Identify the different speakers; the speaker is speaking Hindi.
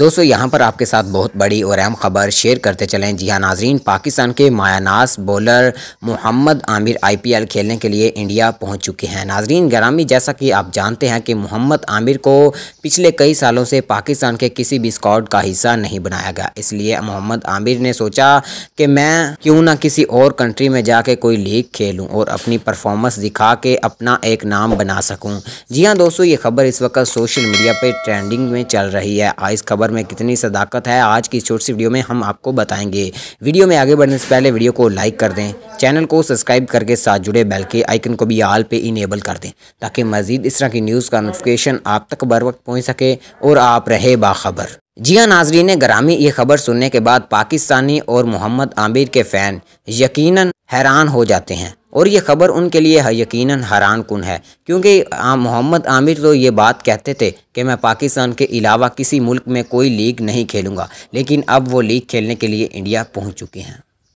Speaker 1: दोस्तों यहाँ पर आपके साथ बहुत बड़ी और अहम खबर शेयर करते चलें जी हाँ नाजरीन पाकिस्तान के मायानास बॉलर मोहम्मद आमिर आईपीएल खेलने के लिए इंडिया पहुँच चुके हैं नाजरीन ग्रामी जैसा कि आप जानते हैं कि मोहम्मद आमिर को पिछले कई सालों से पाकिस्तान के किसी भी स्कॉड का हिस्सा नहीं बनाया गया इसलिए मोहम्मद आमिर ने सोचा कि मैं क्यों ना किसी और कंट्री में जाके कोई लीग खेलूँ और अपनी परफॉर्मेंस दिखा के अपना एक नाम बना सकूँ जी हाँ दोस्तों ये खबर इस वक्त सोशल मीडिया पर ट्रेंडिंग में चल रही है आज खबर खबर में कितनी सदाकत है आज की छोटी सी वीडियो में हम आपको बताएंगे वीडियो में आगे बढ़ने से पहले वीडियो को लाइक कर दें चैनल को सब्सक्राइब करके साथ जुड़े बेल के आइकन को भी आल पे इनेबल कर दें ताकि मजीद इस तरह की न्यूज़ का नोटिफिकेशन आप तक बर वक्त पहुँच सके और आप रहे बाखबर जी हाँ नाजरीन ग्रामी ये खबर सुनने के बाद पाकिस्तानी और मोहम्मद आमिर के फ़ैन यकीनन हैरान हो जाते हैं और ये ख़बर उनके लिए यकीनन हैरान कन है क्योंकि मोहम्मद आमिर तो ये बात कहते थे कि मैं पाकिस्तान के अलावा किसी मुल्क में कोई लीग नहीं खेलूँगा लेकिन अब वो लीग खेलने के लिए इंडिया पहुँच चुके हैं